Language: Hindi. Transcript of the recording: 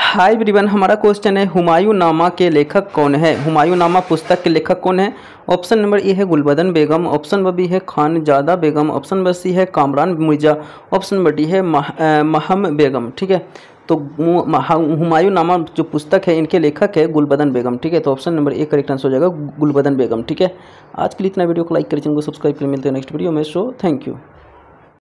हाय ब्रिवन हमारा क्वेश्चन है हुमायूं नामा के लेखक कौन है हुमायूं नामा पुस्तक के लेखक कौन है ऑप्शन नंबर ए है Gulbadan Begum option number B है Khanzada Begum option number C है Kamran Mirza option number D है मह, महम बेगम ठीक है तो हुमायूं नामा जो पुस्तक है इनके लेखक है गुलबदन बेगम ठीक है तो option number A correct answer हो जाएगा गुलबदन बेगम ठीक है आज के लिए इतना वीडियो को लाइक करें चैनल को सब्सक्राइब करें मिलते हैं नेक्स्ट वीडियो में सो थैंक यू